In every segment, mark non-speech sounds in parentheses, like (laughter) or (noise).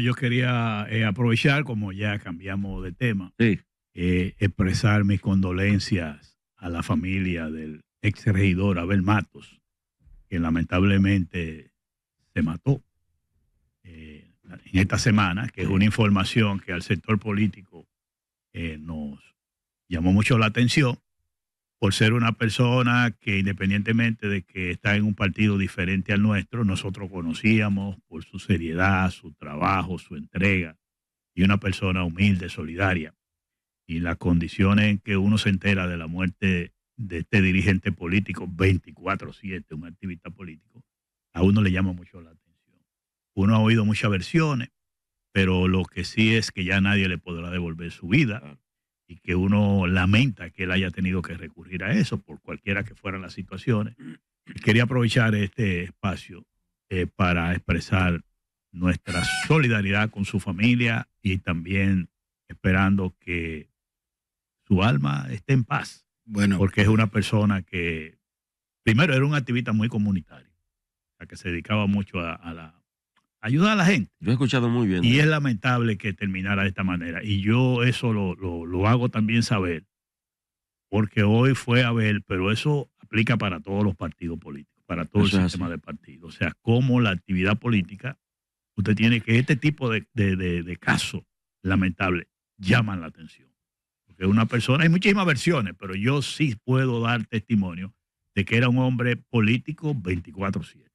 yo quería eh, aprovechar, como ya cambiamos de tema, eh, expresar mis condolencias a la familia del ex regidor Abel Matos, que lamentablemente se mató eh, en esta semana, que es una información que al sector político nos llamó mucho la atención por ser una persona que independientemente de que está en un partido diferente al nuestro, nosotros conocíamos por su seriedad, su trabajo, su entrega, y una persona humilde, solidaria. Y las condiciones en que uno se entera de la muerte de este dirigente político 24/7, un activista político, a uno le llama mucho la atención. Uno ha oído muchas versiones, pero lo que sí es que ya nadie le podrá devolver su vida y que uno lamenta que él haya tenido que recurrir a eso por cualquiera que fueran las situaciones. Quería aprovechar este espacio eh, para expresar nuestra solidaridad con su familia y también esperando que su alma esté en paz. Bueno. Porque es una persona que, primero, era un activista muy comunitario, que se dedicaba mucho a, a la ayuda a la gente. Yo he escuchado muy bien. Y es lamentable que terminara de esta manera. Y yo eso lo, hago también saber, porque hoy fue a ver, pero eso aplica para todos los partidos políticos, para todo el sistema de partidos. O sea, como la actividad política, usted tiene que este tipo de, de casos lamentables llaman la atención. Porque una persona, hay muchísimas versiones, pero yo sí puedo dar testimonio de que era un hombre político 24-7,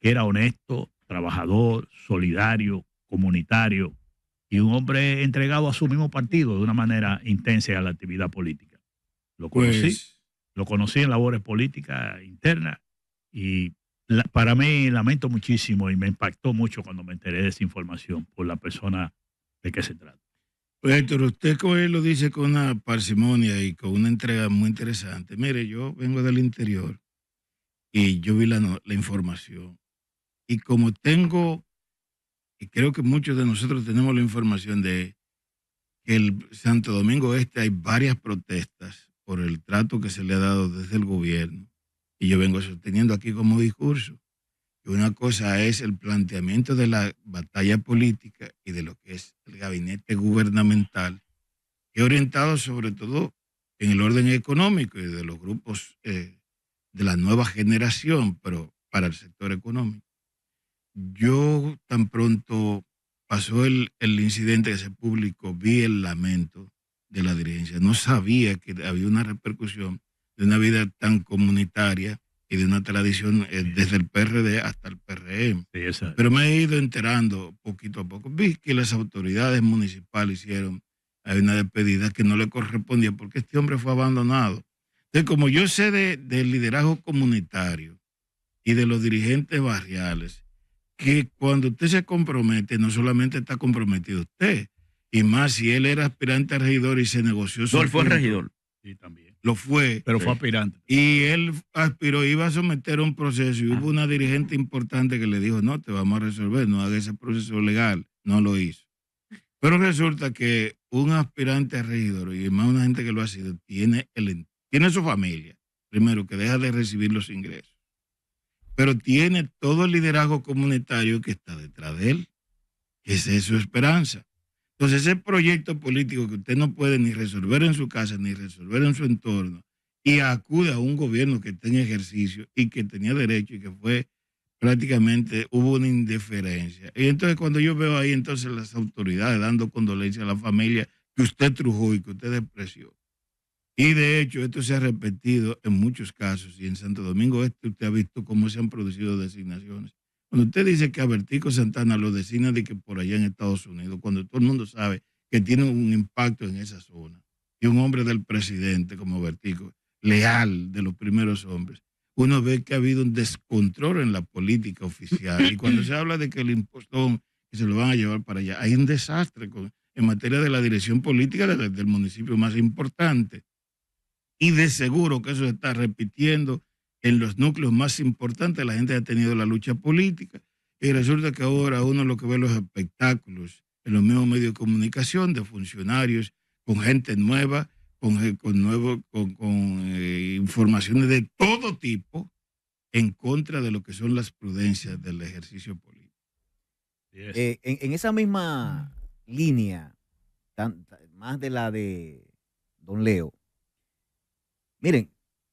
que era honesto, trabajador, solidario, comunitario y un hombre entregado a su mismo partido de una manera intensa a la actividad política. Lo pues conocí, lo conocí en labores políticas internas y para mí lamento muchísimo y me impactó mucho cuando me enteré de esa información por la persona de que se trata. Pues Héctor, usted lo dice con una parsimonia y con una entrega muy interesante. Mire, yo vengo del interior y yo vi la, la información y como tengo, y creo que muchos de nosotros tenemos la información de que el Santo Domingo Este hay varias protestas por el trato que se le ha dado desde el gobierno. Y yo vengo sosteniendo aquí como discurso que una cosa es el planteamiento de la batalla política y de lo que es el gabinete gubernamental, que orientado sobre todo en el orden económico y de los grupos eh, de la nueva generación, pero para el sector económico yo tan pronto pasó el, incidente que se publicó, vi el lamento de la dirigencia. No sabía que había una repercusión de una vida tan comunitaria y de una tradición eh, desde el PRD hasta el PRM. Pero me he ido enterando poquito a poco. Vi que las autoridades municipales hicieron una despedida que no le correspondía porque este hombre fue abandonado. Entonces, como yo sé del liderazgo comunitario y de los dirigentes barriales que cuando usted se compromete, no solamente está comprometido usted, y más si él era aspirante a regidor y se negoció. No, él fue regidor. Sí, también. Lo fue. Pero fue aspirante. Y él aspiró, iba a someter un proceso y hubo ah. una dirigente importante que le dijo, no, te vamos a resolver, no haga ese proceso legal. No lo hizo. Pero resulta que un aspirante a regidor y más una gente que lo ha sido, tiene, el, tiene su familia, primero, que deja de recibir los ingresos pero tiene todo el liderazgo comunitario que está detrás de él. Esa es su esperanza. Entonces, ese proyecto político que usted no puede ni resolver en su casa, ni resolver en su entorno, y acude a un gobierno que tenía ejercicio y que tenía derecho y que fue prácticamente hubo una indiferencia. Y entonces cuando yo veo ahí entonces las autoridades dando condolencia a la familia que usted trujó y que usted despreció, y de hecho, esto se ha repetido en muchos casos y en Santo Domingo Este usted ha visto cómo se han producido designaciones. Cuando usted dice que a Santana lo designa de que por allá en Estados Unidos, cuando todo el mundo sabe que tiene un impacto en esa zona, y un hombre del presidente como Vertico leal de los primeros hombres, uno ve que ha habido un descontrol en la política oficial. Y cuando se habla de que el impostón se lo van a llevar para allá, hay un desastre en materia de la dirección política del municipio más importante. Y de seguro que eso se está repitiendo en los núcleos más importantes. La gente ha tenido la lucha política y resulta que ahora uno lo que ve los espectáculos en los mismos medios de comunicación de funcionarios con gente nueva, con, eh, con, nuevo, con, eh, informaciones de todo tipo en contra de lo que son las prudencias del ejercicio político. Eh, en, esa misma línea, más de la de don Leo, Miren,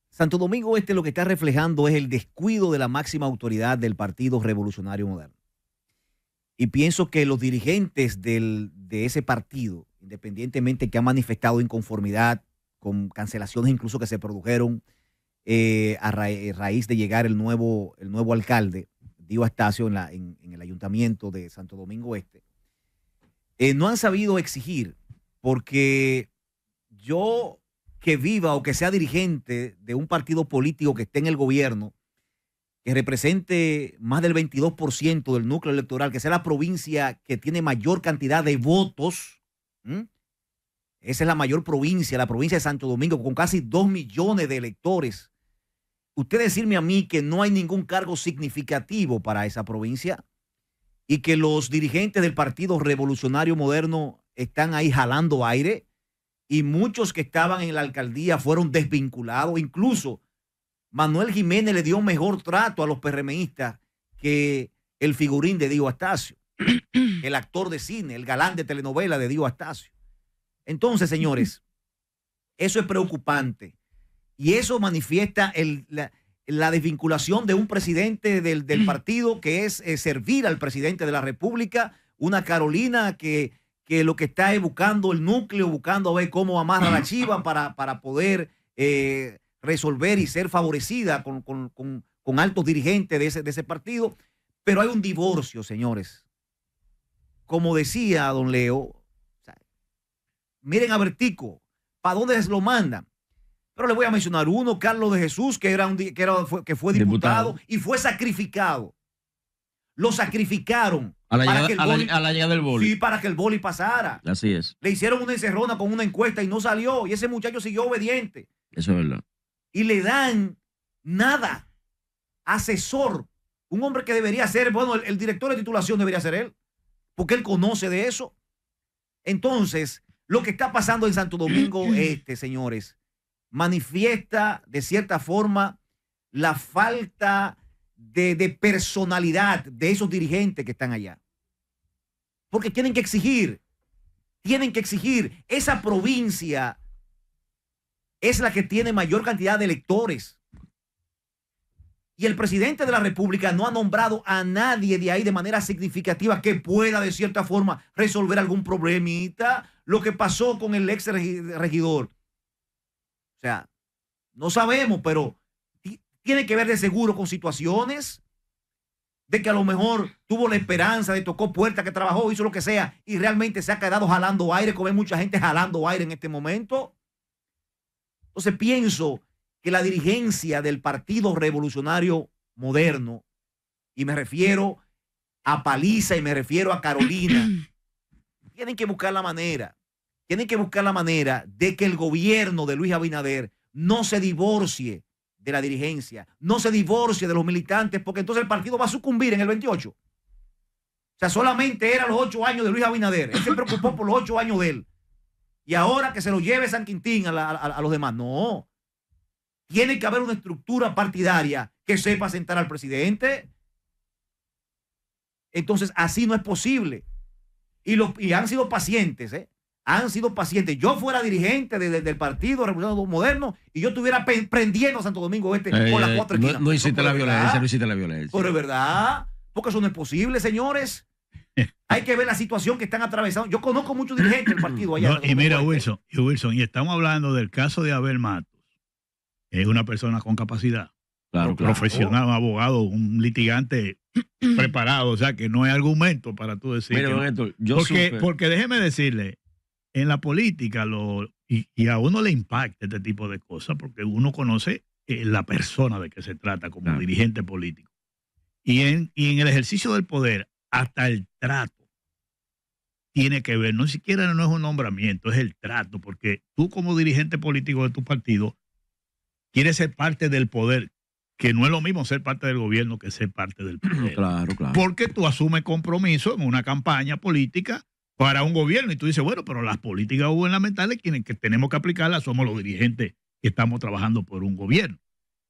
Santo Domingo Este lo que está reflejando es el descuido de la máxima autoridad del Partido Revolucionario Moderno. Y pienso que los dirigentes de ese partido, independientemente que han manifestado inconformidad con cancelaciones incluso que se produjeron eh, a, eh, raíz de llegar el nuevo, el nuevo alcalde, Dio Astacio, en, el ayuntamiento de Santo Domingo Este, no han sabido exigir, porque yo que viva o que sea dirigente de un partido político que esté en el gobierno, que represente más del 22% del núcleo electoral, que sea la provincia que tiene mayor cantidad de votos, esa es la mayor provincia, la provincia de Santo Domingo, con casi 2 millones de electores. Usted decirme a mí que no hay ningún cargo significativo para esa provincia y que los dirigentes del Partido Revolucionario Moderno están ahí jalando aire, y muchos que estaban en la alcaldía fueron desvinculados. Incluso Manuel Jiménez le dio mejor trato a los PRMistas que el figurín de Diego Astacio, (clears throat) el actor de cine, el galán de telenovela de Diego Astacio. Entonces, señores, eso es preocupante y eso manifiesta la, desvinculación de un presidente del, (clears throat) partido que es eh, servir al presidente de la República, una Carolina que que lo que está es buscando el núcleo, buscando a ver cómo amarra la chiva para, poder eh, resolver y ser favorecida con, altos dirigentes de ese, partido. Pero hay un divorcio, señores. Como decía don Leo, miren a Vertico, ¿para dónde se lo mandan? Pero le voy a mencionar uno, Carlos de Jesús, que, era un, que, fue, diputado, y fue sacrificado lo sacrificaron. A la, llegada, para que el boli, del boli. Sí, para que el boli pasara. Así es. Le hicieron una encerrona con una encuesta y no salió. Y ese muchacho siguió obediente. Eso es verdad. Y le dan nada. Asesor. Un hombre que debería ser, bueno, el, el director de titulación debería ser él. Porque él conoce de eso. Entonces, lo que está pasando en Santo Domingo (clears throat) Este, señores, manifiesta de cierta forma la falta de, personalidad de esos dirigentes que están allá. Porque tienen que exigir, tienen que exigir. Esa provincia es la que tiene mayor cantidad de electores. Y el presidente de la República no ha nombrado a nadie de ahí de manera significativa que pueda de cierta forma resolver algún problemita. Lo que pasó con el ex regidor. O sea, no sabemos, pero tiene que ver de seguro con situaciones, de que a lo mejor tuvo la esperanza, de tocó puerta, que trabajó, hizo lo que sea, y realmente se ha quedado jalando aire, como hay mucha gente jalando aire en este momento. Entonces pienso que la dirigencia del Partido Revolucionario Moderno, y me refiero a Paliza y me refiero a Carolina, (clears throat) tienen que buscar la manera, tienen que buscar la manera de que el gobierno de Luis Abinader no se divorcie de la dirigencia, no se divorcie de los militantes, porque entonces el partido va a sucumbir en el 28. O sea, solamente eran los ocho años de Luis Abinader. Él se preocupó por los ocho años de él. Y ahora que se lo lleve San Quintín a, los demás. No. Tiene que haber una estructura partidaria que sepa sentar al presidente. Entonces, así no es posible. Y, los, y han sido pacientes, ¿eh? han sido pacientes. Yo fuera dirigente del Partido Revolucionario Moderno y yo estuviera prendiendo a Santo Domingo Este las cuatro esquinas. No, no hiciste la violencia, no hiciste la violencia. Pero es verdad, porque eso no es posible, señores. (laughs) Hay que ver la situación que están atravesando. Yo conozco muchos dirigentes del partido allá. y mira, Wilson, y Wilson, y estamos hablando del caso de Abel Matos. Es una persona con capacidad. Claro, profesional, abogado, un litigante (clears throat) preparado. O sea, que no hay argumento para tú decir. yo porque, porque déjeme decirle, en la política lo, y, a uno le impacta este tipo de cosas porque uno conoce eh, la persona de que se trata como dirigente político. Y en, el ejercicio del poder, hasta el trato tiene que ver, no siquiera no es un nombramiento, es el trato, porque tú como dirigente político de tu partido quieres ser parte del poder, que no es lo mismo ser parte del gobierno que ser parte del (clears throat) poder. Claro, claro. Porque tú asumes compromiso en una campaña política para un gobierno. Y tú dices, bueno, pero las políticas gubernamentales quienes que tenemos que aplicarlas somos los dirigentes que estamos trabajando por un gobierno.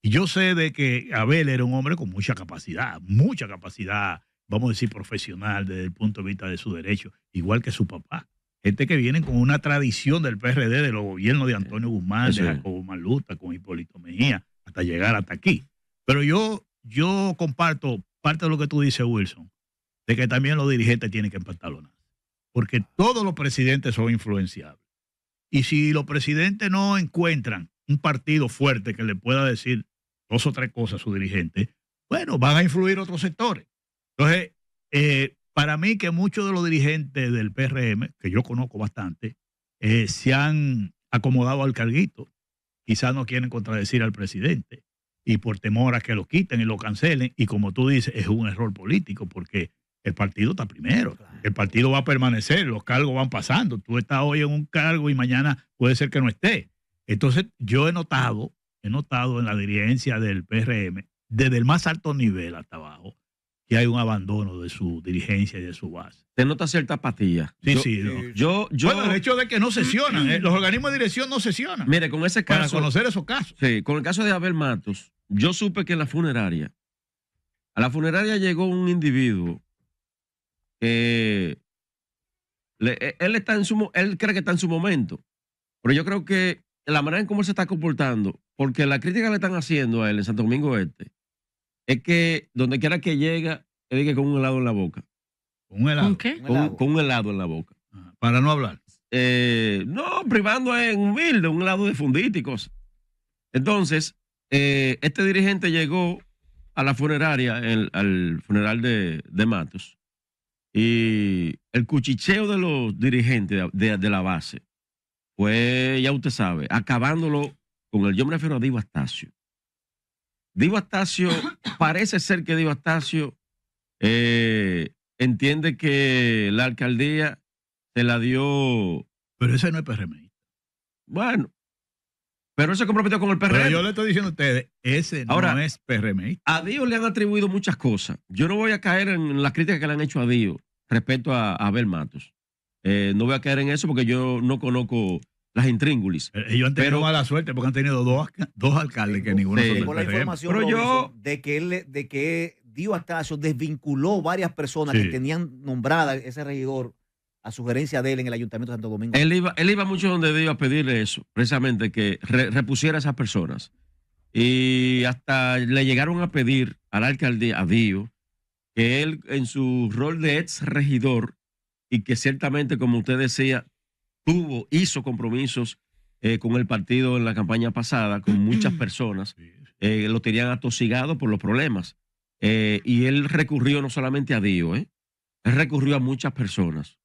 Y yo sé de que Abel era un hombre con mucha capacidad, mucha capacidad, vamos a decir, profesional desde el punto de vista de su derecho, igual que su papá. Gente que viene con una tradición del PRD, de los gobiernos de Antonio Guzmán, de Jacobo Maluta, con Hipólito Mejía, hasta llegar hasta aquí. Pero yo, yo comparto parte de lo que tú dices, Wilson, de que también los dirigentes tienen que empantalonar porque todos los presidentes son influenciables. Y si los presidentes no encuentran un partido fuerte que le pueda decir dos o tres cosas a su dirigente, bueno, van a influir otros sectores. Entonces, eh, para mí que muchos de los dirigentes del PRM, que yo conozco bastante, eh, se han acomodado al carguito. Quizás no quieren contradecir al presidente y por temor a que lo quiten y lo cancelen. Y como tú dices, es un error político porque el partido está primero. El partido va a permanecer, los cargos van pasando. Tú estás hoy en un cargo y mañana puede ser que no esté. Entonces, yo he notado, he notado en la dirigencia del PRM, desde el más alto nivel hasta abajo, que hay un abandono de su dirigencia y de su base. Se nota cierta apatía. Sí, sí. Yo, bueno, el hecho de que no sesionan, eh, los organismos de dirección no sesionan. Mire, con ese caso. Para conocer esos casos. Sí, con el caso de Abel Matos, yo supe que en la funeraria, a la funeraria llegó un individuo eh, e, él, está en su, él cree que está en su momento, pero yo creo que la manera en cómo se está comportando, porque la crítica le están haciendo a él en Santo Domingo Este, es que donde quiera que llega, él dice con un helado en la boca. ¿Un ¿Con qué? Con, un helado en la boca. para no hablar. Eh, no, privando en humilde, un helado de fundíticos. Entonces, eh, este dirigente llegó a la funeraria, al funeral de Matos, y el cuchicheo de los dirigentes de, la base fue, ya usted sabe, acabándolo con el. Yo me refiero a Divo Astacio. Divo Astacio, (coughs) parece ser que Divo Astacio eh, entiende que la alcaldía se la dio. Pero ese no es PRM. Bueno, pero ese se comprometió con el PRM. Pero yo le estoy diciendo a ustedes, ese no es PRM. A Dios le han atribuido muchas cosas. Yo no voy a caer en las críticas que le han hecho a Dios respecto a Abel Matos. Eh, no voy a caer en eso porque yo no conozco las intríngulis. Eh, ellos han tenido pero, mala suerte porque han tenido dos, dos alcaldes que ninguno la información yo, de que él de que Dio desvinculó varias personas que tenían nombrada ese regidor a sugerencia de él en el Ayuntamiento de Santo Domingo. Él iba, él iba mucho donde Dio a pedirle eso, precisamente que repusiera a esas personas. Y hasta le llegaron a pedir Al la alcaldía, a Dios que él en su rol de ex regidor y que ciertamente, como usted decía, tuvo, hizo compromisos eh, con el partido en la campaña pasada, con muchas (clears throat) personas, eh, lo tenían atosigado por los problemas. Eh, y él recurrió no solamente a Dios, él recurrió a muchas personas.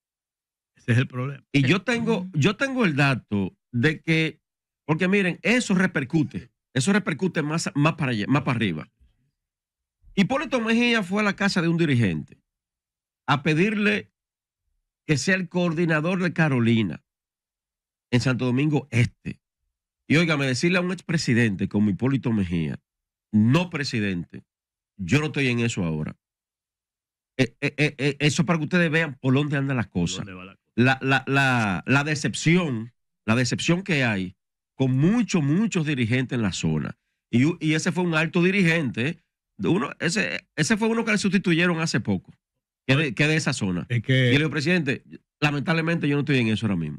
Ese es el problema. Y yo tengo, yo tengo el dato de que, porque miren, eso repercute, eso repercute más, más, para, allá, más para arriba. Hipólito Mejía fue a la casa de un dirigente a pedirle que sea el coordinador de Carolina en Santo Domingo Este. Y óigame, decirle a un expresidente como Hipólito Mejía, no presidente, yo no estoy en eso ahora. Eh, eh, eh, eso para que ustedes vean por dónde andan las cosas. La, decepción, la decepción que hay con muchos, muchos dirigentes en la zona. y ese fue un alto dirigente uno, ese, ese fue uno que le sustituyeron hace poco, que de, de esa zona. que... Y le digo, presidente, lamentablemente yo no estoy en eso ahora mismo.